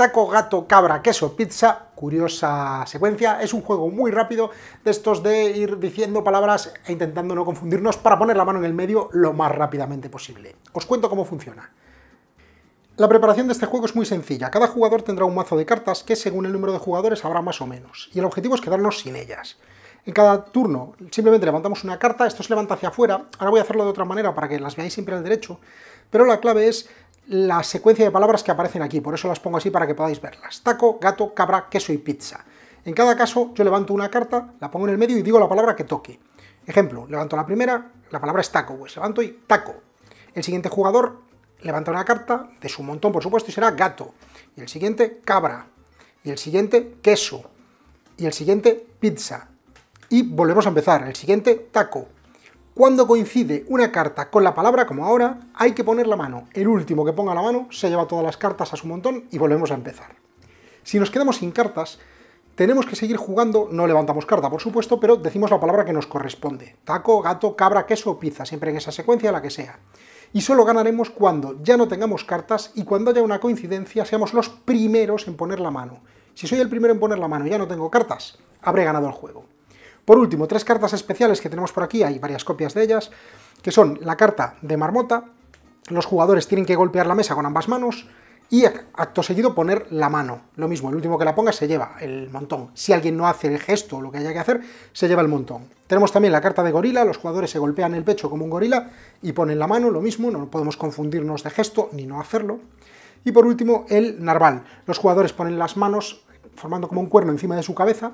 Taco, gato, cabra, queso, pizza, curiosa secuencia. Es un juego muy rápido de estos de ir diciendo palabras e intentando no confundirnos para poner la mano en el medio lo más rápidamente posible. Os cuento cómo funciona. La preparación de este juego es muy sencilla. Cada jugador tendrá un mazo de cartas que según el número de jugadores habrá más o menos, y el objetivo es quedarnos sin ellas. En cada turno simplemente levantamos una carta, esto se levanta hacia afuera, ahora voy a hacerlo de otra manera para que las veáis siempre al derecho, pero la clave es la secuencia de palabras que aparecen aquí, por eso las pongo así para que podáis verlas. Taco, gato, cabra, queso y pizza. En cada caso, yo levanto una carta, la pongo en el medio y digo la palabra que toque. Ejemplo, levanto la primera, la palabra es taco, pues levanto y taco. El siguiente jugador levanta una carta de su montón, por supuesto, y será gato. Y el siguiente, cabra. Y el siguiente, queso. Y el siguiente, pizza. Y volvemos a empezar. El siguiente, taco. Cuando coincide una carta con la palabra, como ahora, hay que poner la mano. El último que ponga la mano se lleva todas las cartas a su montón y volvemos a empezar. Si nos quedamos sin cartas, tenemos que seguir jugando, no levantamos carta, por supuesto, pero decimos la palabra que nos corresponde. Taco, gato, cabra, queso pizza, siempre en esa secuencia, la que sea. Y solo ganaremos cuando ya no tengamos cartas y cuando haya una coincidencia seamos los primeros en poner la mano. Si soy el primero en poner la mano y ya no tengo cartas, habré ganado el juego. Por último, tres cartas especiales que tenemos por aquí, hay varias copias de ellas, que son la carta de marmota, los jugadores tienen que golpear la mesa con ambas manos, y acto seguido poner la mano. Lo mismo, el último que la ponga se lleva el montón. Si alguien no hace el gesto o lo que haya que hacer, se lleva el montón. Tenemos también la carta de gorila, los jugadores se golpean el pecho como un gorila y ponen la mano, lo mismo, no podemos confundirnos de gesto ni no hacerlo. Y por último, el narval. Los jugadores ponen las manos formando como un cuerno encima de su cabeza,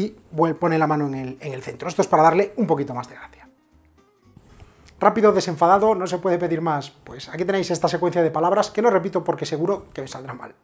y pone la mano en el, en el centro. Esto es para darle un poquito más de gracia. Rápido, desenfadado, no se puede pedir más. Pues aquí tenéis esta secuencia de palabras que no repito porque seguro que me saldrá mal.